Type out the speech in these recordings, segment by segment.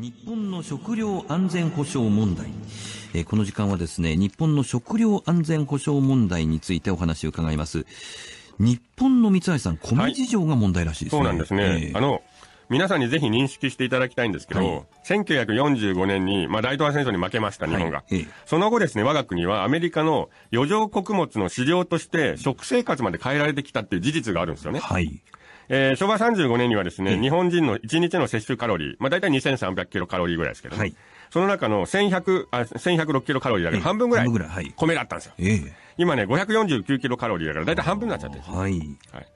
日本の食料安全保障問題、えー、この時間はですね日本の食料安全保障問題についてお話を伺います日本の三橋さん米事情が問題らしいですね、はい、そうなんですね、えー、あの皆さんにぜひ認識していただきたいんですけど、はい、1945年に、まあ、大東亜戦争に負けました、日本が、はいその後ですね、我が国はアメリカの余剰穀物の飼料として食生活まで変えられてきたっていう事実があるんですよね。はい。えー、昭和35年にはですね、日本人の1日の摂取カロリー、まあ大体2300キロカロリーぐらいですけど、はい、その中の1100、あ、1106キロカロリーだから半分ぐらい、米だったんですよ。えー、今ね、549キロカロリーだから大体半分になっちゃってる。はい。はい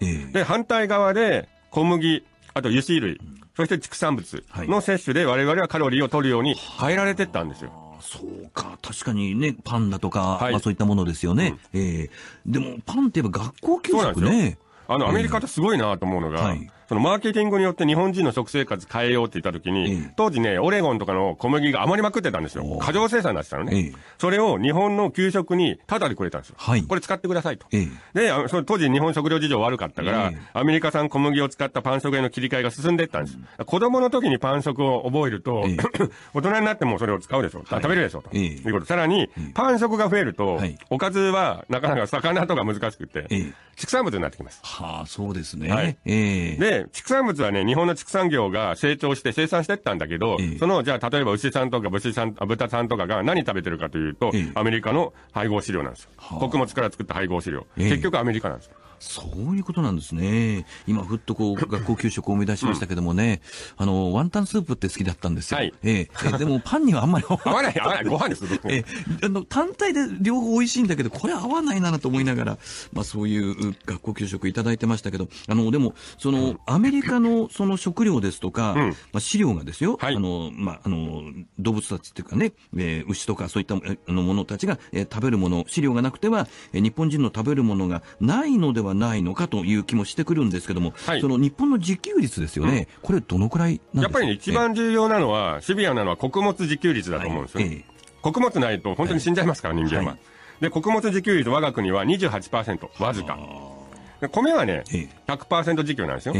えー、で、反対側で、小麦、あと油脂類、そして畜産物の摂取で我々はカロリーを取るように変えられてったんですよ。ああ、そうか、確かにね、パンだとか、はい、まあそういったものですよね。うん、ええー、でも、パンって言えば学校給食ね。あの、アメリカってすごいなと思うのが、はいそのマーケティングによって日本人の食生活変えようって言った時に、うん、当時ね、オレゴンとかの小麦が余りまくってたんですよ。過剰生産になってたのね。それを日本の給食にタダでくれたんですよ。はい、これ使ってくださいと。で、その当時日本食料事情悪かったから、アメリカ産小麦を使ったパン食への切り替えが進んでいったんです。うん、子供の時にパン食を覚えると、大人になってもそれを使うでしょ。食べるでしょ。ということ。さらに、パン食が増えると、おかずはなかなか魚とか難しくて、畜産物になってきます。はあ、そうですね。はい、で、畜産物はね、日本の畜産業が成長して生産してったんだけど、えその、じゃあ、例えば牛さんとか牛さん、豚さんとかが何食べてるかというと、え、アメリカの配合飼料なんですよ。穀物から作った配合飼料。結局アメリカなんですよ。そういうことなんですね。今、ふっとこう、学校給食を思い出しましたけどもね、うん、あの、ワンタンスープって好きだったんですよ。はい、えー、でも、パンにはあんまり合わない。合わない、ご飯です。えー、あの、単体で両方美味しいんだけど、これ合わないなと思いながら、まあ、そういう学校給食いただいてましたけど、あの、でも、その、アメリカのその食料ですとか、うん、まあ、飼料がですよ、はい、あの、まあ、あの、動物たちっていうかね、えー、牛とかそういったものたちが、えー、食べるもの、飼料がなくては、えー、日本人の食べるものがないのでははないのかという気もしてくるんですけども、はい、その日本の自給率ですよね、うん、これ、どのくらいやっぱり、ね、一番重要なのは、シビアなのは穀物自給率だと思うんですよ、はい穀物ないと本当に死んじゃいますから、人間は、はい、で、穀物自給率、我が国は28%、わずか。米はね、100%自給なんですよ。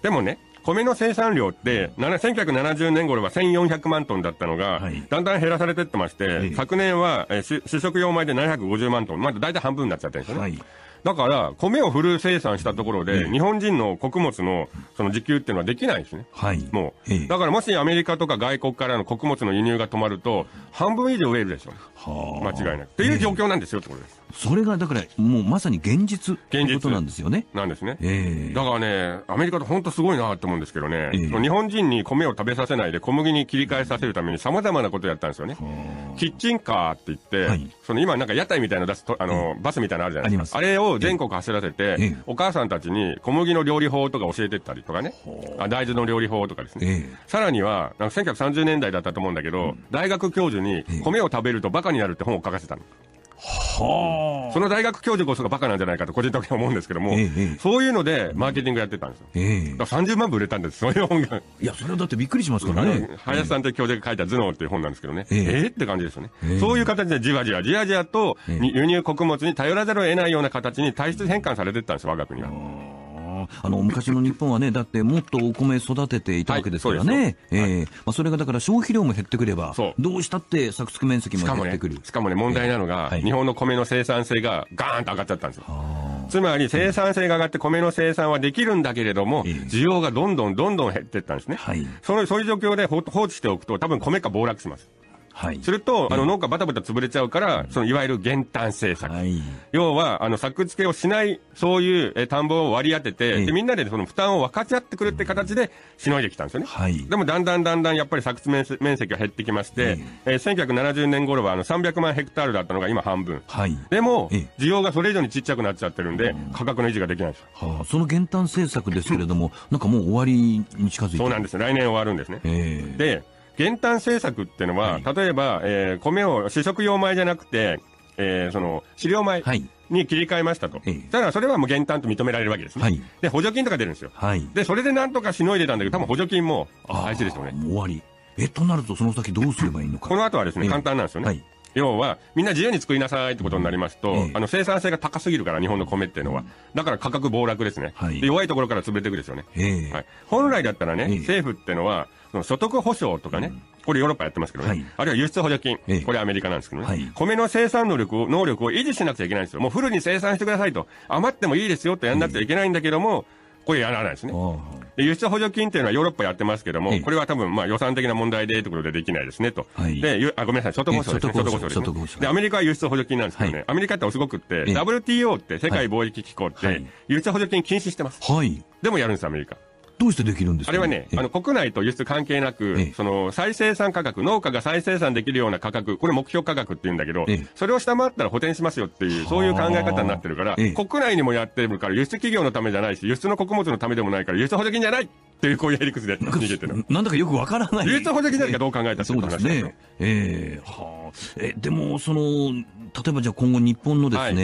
でもね、米の生産量って、1970年頃は1400万トンだったのが、だんだん減らされてってまして、昨年は、え主食用米で750万トン、まだ大体半分になっちゃってるんですよね。だから、米をフル生産したところで、日本人の穀物のその自給っていうのはできないですね。はい。もう。だから、もしアメリカとか外国からの穀物の輸入が止まると、半分以上植えるでしょう。は間違いなく。っていう状況なんですよ、ってことです。それがだから、もうまさに現実ということなんですよね。なんですね、えー、だからね、アメリカって本当すごいなと思うんですけどね、えー、日本人に米を食べさせないで小麦に切り替えさせるためにさまざまなことをやったんですよね。キッチンカーって言って、はい、その今なんか屋台みたいな出すとあの、バスみたいなのあるじゃないですか。あれを全国走らせて、お母さんたちに小麦の料理法とか教えてったりとかね、あ大豆の料理法とかですね。さらには、なんか1930年代だったと思うんだけど、大学教授に米を食べるとバカになるって本を書かせたの。はあ、その大学教授こそがバカなんじゃないかと個人的には思うんですけども、ええ、そういうのでマーケティングやってたんですよ、ええ、30万部売れたんですそういう本がいやそれはだってびっくりしますからね林さんという教授が書いた「頭脳」っていう本なんですけどねええって感じですよね、そういう形でじわじわじわじわと輸入穀物に頼らざるを得ないような形に体質変換されていったんです我が国は。あの昔の日本はね、だってもっとお米育てていたわけですからね、はい、えー、まあ、それがだから消費量も減ってくれば、どうしたって作付面積も減ってくる。しかもね、もね問題なのが、えーはい、日本の米の生産性がガーンと上がっちゃったんですよ。つまり生産性が上がって米の生産はできるんだけれども、需要がどんどんどんどん減っていったんですね。はい、そのそういう状況で放置しておくと、多分米価暴落します。はい、すると、あの農家バタバタ潰れちゃうから、そのいわゆる減反政策、はい、要はあの作付けをしない、そういうえ田んぼを割り当てて、でみんなでその負担を分かち合ってくるって形でしのいできたんですよね、はい、でもだんだんだんだんやっぱり作付面積が減ってきまして、えー、1970年頃はあの300万ヘクタールだったのが今半分、はい、でも、需要がそれ以上にちっちゃくなっちゃってるんで、価格の維持ができないんですよ、はあ、その減反政策ですけれども、なんかもう終わりに近づいてそうなんです、来年終わるんですね。えー、で減反政策っていうのは、はい、例えば、えー、米を主食用米じゃなくて、えー、その、飼料米に切り替えましたと。ええ、ただ、それはもう減反と認められるわけですね。はい、で、補助金とか出るんですよ。はい、で、それでなんとかしのいでたんだけど、多分補助金も大事ですよね。終わり。え、となると、その先どうすればいいのか。この後はですね、簡単なんですよね。はい要は、みんな自由に作りなさいってことになりますと、ええ、あの生産性が高すぎるから、日本の米っていうのは。だから価格暴落ですね。はい、弱いところから潰れていくですよね。え、はい、本来だったらね、政府ってのは、所得保障とかね、これヨーロッパやってますけどね、はい、あるいは輸出補助金、これアメリカなんですけどね、はい、米の生産能力を能力を維持しなくちゃいけないんですよ。もうフルに生産してくださいと、余ってもいいですよとやんなくちゃいけないんだけども、これやらないですね。で輸出補助金っていうのはヨーロッパやってますけども、これは多分まあ予算的な問題でということでできないですねと。はい、であ、ごめんなさい、外交渉ですね。外交渉ですね、で、アメリカは輸出補助金なんですけどね、はい、アメリカってすごくって、WTO って世界貿易機構って、輸出補助金禁止してます。はい、でもやるんです、アメリカ。どうしてできるんですか、あれはね、あの国内と輸出関係なく、その再生産価格、農家が再生産できるような価格、これ目標価格って言うんだけど、それを下回ったら補填しますよっていう、そういう考え方になってるから、国内にもやってるから、輸出企業のためじゃないし、輸出の穀物のためでもないから、輸出補助金じゃないっていうこういうやり口で逃げてるなんだかよくわからない。流通法的に何かどう考えたそうですね。えー、はあ、え、でも、その、例えばじゃあ今後日本のですね、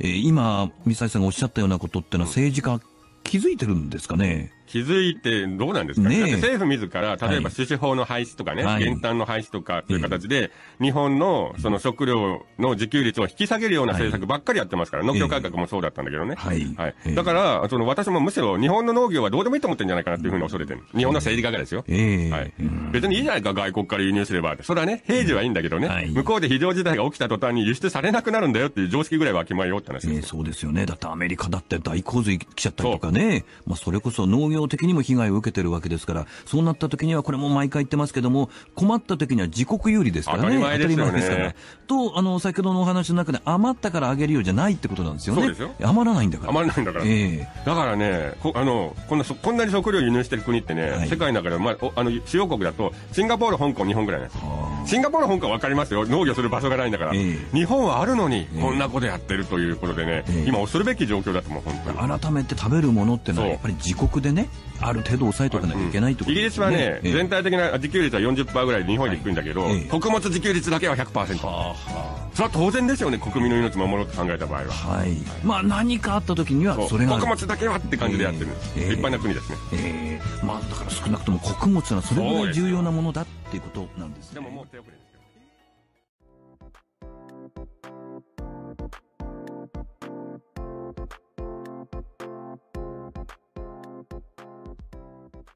はい、えー、今、三橋さんがおっしゃったようなことっていうのは政治家、うん、気づいてるんですかね気づいてどうなんですかね。ね政府自ら、例えば種子法の廃止とかね、はい、減反の廃止とかという形で、日本のその食料の自給率を引き下げるような政策ばっかりやってますから、農協改革もそうだったんだけどね。はい。はい。だから、その私もむしろ日本の農業はどうでもいいと思ってるんじゃないかなというふうに恐れてる。日本の政治家がですよ。はい。別にいいじゃないか、外国から輸入すれば。それはね、平時はいいんだけどね、向こうで非常事態が起きた途端に輸出されなくなるんだよっていう常識ぐらいは決まりよって話です。そうですよね。だってアメリカだって大洪水来ちゃったりとかね。まあ、それこそ農業業的にも被害を受けてるわけですから、そうなった時には、これも毎回言ってますけども、困った時には自国有利ですからね。当たり前ですからね。と、あの、先ほどのお話の中で、余ったからあげるようじゃないってことなんですよね。よ余らないんだから。余らないんだから。えー、だからね、こあのこんな、こんなに食料輸入してる国ってね、はい、世界の中で、まあ、あの、主要国だと、シンガポール、香港、日本ぐらいなんです。シンガポール、香港は分かりますよ、農業する場所がないんだから、えー、日本はあるのに、こんなことやってるということでね、えー、今、恐るべき状況だと思う、本当に改めて食べるものってのは、やっぱり自国でね、ある程度抑えておかなきゃいけないってこと、ねうん、イギリスはね、えー、全体的な自給率は40%ぐらいで日本より低いんだけど、はいえー、穀物自給率だけは100%、はあ、それは当然ですよね、国民の命守ろうと考えた場合は。はい、はい、まあ、何かあった時にはそれが穀物だけはって感じでやってるんでえー、立派な国ですね、えーまあ、だから少なくとも穀物はそれぐらい重要なものだっていうことなんですね。でももう手遅れですけど。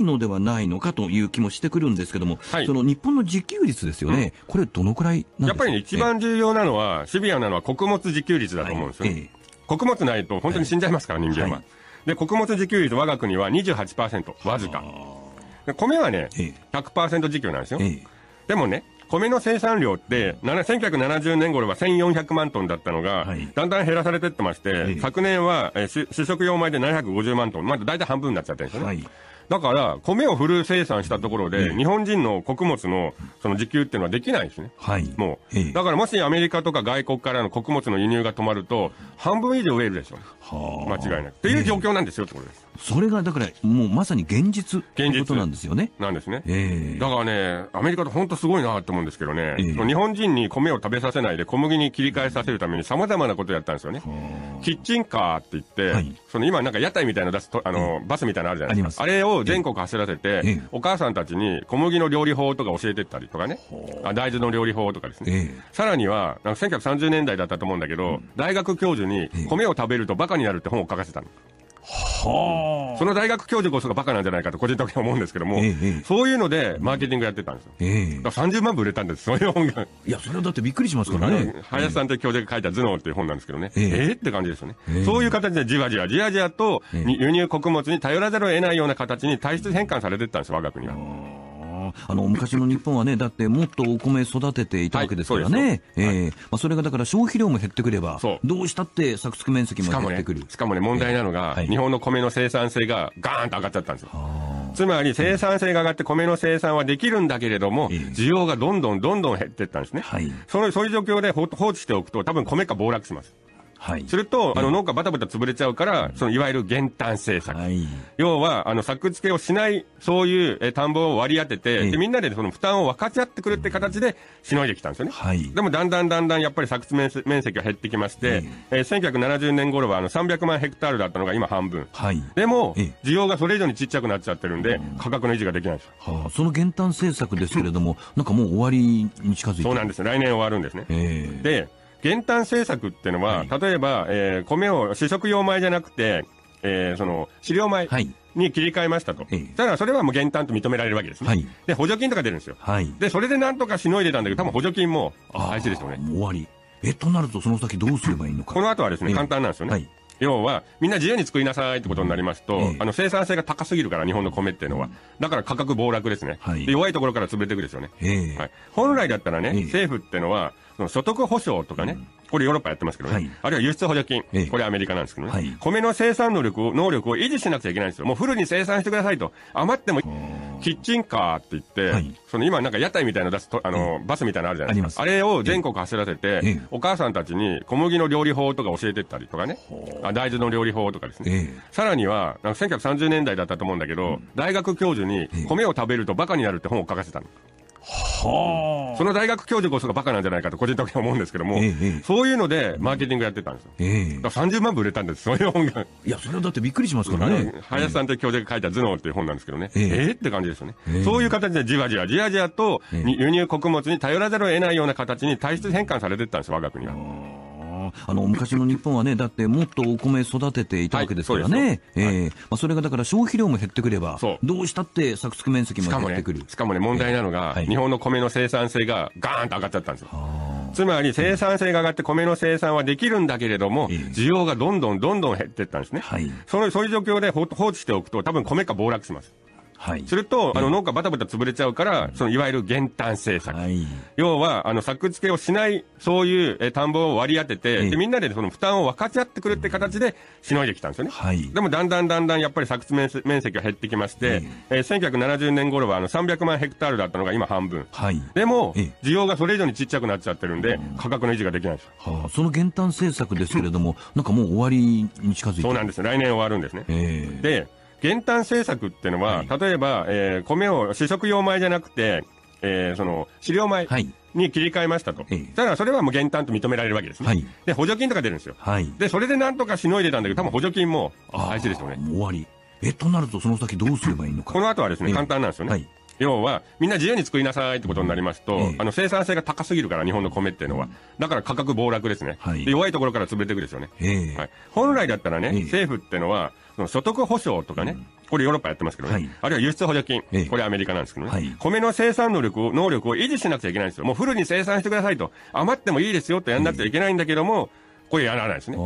のではないのかという気もしてくるんですけども、はい、その日本の自給率ですよね、うん、これ、どのくらいやっぱり、ね、一番重要なのは、シビアなのは穀物自給率だと思うんですよ、はいええ、穀物ないと本当に死んじゃいますから、はい、人間は。で、穀物自給率、我が国は28%、わずか。米はね、ー、100%自給なんですよ。でもね、米の生産量って、1970年頃は1400万トンだったのが、はい、だんだん減らされてってまして、はい、昨年は、えー、主食用米で750万トン、まだ大体半分になっちゃってるんですよね。はいだから、米をフル生産したところで、日本人の穀物のその自給っていうのはできないんですね。はい。もう。だから、もしアメリカとか外国からの穀物の輸入が止まると、半分以上植えるでしょう。はあ。間違いなく。っていう状況なんですよってことです。それがだから、もうまさに現実ということなんですよね。なんですね。えー、だからね、アメリカって本当すごいなと思うんですけどね、えー、日本人に米を食べさせないで小麦に切り替えさせるためにさまざまなことをやったんですよね。キッチンカーって言って、はい、その今なんか屋台みたいな出すと、あの、えー、バスみたいなのあるじゃないですか。あれを全国走らせて、お母さんたちに小麦の料理法とか教えてったりとかね、あ大豆の料理法とかですね。さらには、なんか1930年代だったと思うんだけど、うん、大学教授に米を食べるとバカになるって本を書かせたの。はあ、その大学教授こそがバカなんじゃないかと個人的に思うんですけども、ええ、そういうのでマーケティングやってたんですよ、ええ、30万部売れたんですそういう本がいやそれはだってびっくりしますからね、林さんという教授が書いた「頭脳」っていう本なんですけどねえええって感じですよね、そういう形でじわじわじわじわと、輸入穀物に頼らざるを得ないような形に体質変換されていったんです我が国は。あの昔の日本はね、だってもっとお米育てていたわけですからね、はい、えーまあ、それがだから消費量も減ってくれば、どうしたって作付面積も減ってくるしかもね、ね問題なのが、えーはい、日本の米の生産性がガーンと上がっちゃったんですよ。つまり生産性が上がって米の生産はできるんだけれども、需要がどんどんどんどん減っていったんですね。はい、そのそういう状況で放置しておくと、多分米価暴落します。はい、それと、あの、農家バタバタ潰れちゃうから、その、いわゆる減反政策。はい、要は、あの、作付けをしない、そういう、え、田んぼを割り当てて、で、みんなでその負担を分かち合ってくるって形で、しのいできたんですよね。はい、でも、だんだんだんだん、やっぱり作付面積が減ってきまして、え1970年頃は、あの、300万ヘクタールだったのが今半分。はい、でも、需要がそれ以上にちっちゃくなっちゃってるんで、価格の維持ができないんですよ。はあ、その減反政策ですけれども、なんかもう終わりに近づいてそうなんです、来年終わるんですね。で、減反政策ってのは、はい、例えば、えー、米を主食用米じゃなくて、えー、その、飼料米に切り替えましたと。はい、ただそれはもう減反と認められるわけですね。はい、で、補助金とか出るんですよ。はい、で、それでなんとかしのいでたんだけど、多分補助金も廃止ですよね。もう終わり。え、となるとその先どうすればいいのか。この後はですね、簡単なんですよね。はい要は、みんな自由に作りなさいってことになりますと、ええ、あの生産性が高すぎるから、日本の米っていうのは。だから価格暴落ですね。はい、弱いところから潰れていくですよね。え、はい、本来だったらね、政府ってのは、所得保障とかね、これヨーロッパやってますけどね、はい、あるいは輸出補助金、ええ、これアメリカなんですけどね、はい、米の生産能力を能力を維持しなくちゃいけないんですよ。もうフルに生産してくださいと。余っても、キッチンカーって言って、はい、その今なんか屋台みたいな出すと、あの、バスみたいなのあるじゃないですか。あれを全国走らせて、お母さんたちに小麦の料理法とか教えてったりとかね、あ大豆の料理法とかですね。さらには、なんか1930年代だったと思うんだけど、大学教授に米を食べるとバカになるって本を書かせたの。はあ、その大学教授こそがバカなんじゃないかと個人的に思うんですけども、ええ、そういうのでマーケティングやってたんですよ。ええ、30万部売れたんです、そういう本が。いや、それはだってびっくりしますからね。林さんという教授が書いた頭脳っていう本なんですけどね。えええって感じですよね、そういう形でじわじわ、じわじわと、輸入穀物に頼らざるを得ないような形に体質変換されていったんですよ、我が国は。あの、昔の日本はね、だってもっとお米育てていたわけですからね。はい、ええー、まあ、それがだから消費量も減ってくれば、どうしたって作付面積も減ってくる。しかもね、もね問題なのが、えーはい、日本の米の生産性がガーンと上がっちゃったんですよ。つまり生産性が上がって米の生産はできるんだけれども、需要がどんどんどんどん減っていったんですね。はい、そのそういう状況で放置しておくと、多分米価暴落します。はい、すると、あの農家バタバタ潰れちゃうから、そのいわゆる減反政策、はい、要はあの作付けをしない、そういうえ田んぼを割り当てて、でみんなでその負担を分かち合ってくるって形でしのいできたんですよね、はい、でもだんだんだんだんやっぱり作付面積が減ってきまして、えー、1970年頃はあの300万ヘクタールだったのが今半分、はい、でも、需要がそれ以上にちっちゃくなっちゃってるんで、価格の維持ができないんですよ、はあ、その減反政策ですけれども、なんかもう終わりに近づいてそうなんです、来年終わるんですね。えー、で減反政策ってのは、はい、例えば、えー、米を主食用米じゃなくて、えー、その、飼料米に切り替えましたと。はい、ただ、それはもう減反と認められるわけですね。はい、で、補助金とか出るんですよ。はい、で、それでなんとかしのいでたんだけど、多分補助金も大事ですよね。終わり。え、となると、その先どうすればいいのか。この後はですね、簡単なんですよね。はい要は、みんな自由に作りなさいってことになりますと、ええ、あの生産性が高すぎるから、日本の米っていうのは。だから価格暴落ですね。はい、弱いところから潰れていくですよね。え、はい、本来だったらね、政府ってのは、所得保障とかね、これヨーロッパやってますけどね、はい、あるいは輸出補助金、ええ、これアメリカなんですけどね、はい、米の生産能力を能力を維持しなくちゃいけないんですよ。もうフルに生産してくださいと、余ってもいいですよとやんなくちゃいけないんだけども、これやらないですね。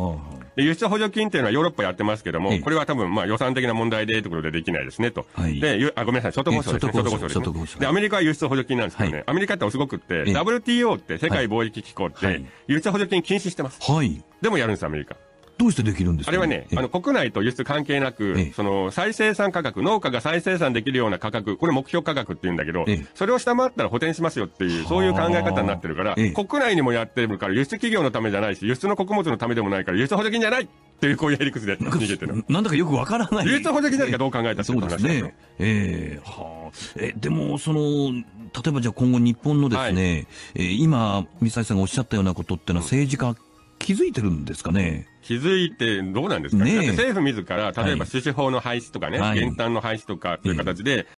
輸出補助金っていうのはヨーロッパやってますけども、これは多分まあ予算的な問題でということでできないですねと。はい、であ、ごめんなさい、所得保障ですね。所得保障ですね。で、アメリカは輸出補助金なんですけどね、はい、アメリカってすごくって、WTO って世界貿易機構って、輸出補助金禁止してます。はい、でもやるんです、アメリカ。どうしてできるんですか、あれはね、あの国内と輸出関係なく、その再生産価格、農家が再生産できるような価格、これ目標価格って言うんだけど、それを下回ったら補填しますよっていう、そういう考え方になってるから、国内にもやってるから、輸出企業のためじゃないし、輸出の穀物のためでもないから、輸出補助金じゃないっていうこういうやり口で逃げてる。なんだかよくわからない。輸出補助金何かどう考えたっていう話ですね。えー、はあ。え、でも、その、例えばじゃあ今後日本のですね、はい、えー、今、三沢さんがおっしゃったようなことってのは政治家気づいてるんですかね気づいて、どうなんですかね政府自ら、例えば種子法の廃止とかね、はい、減反の廃止とかという形で、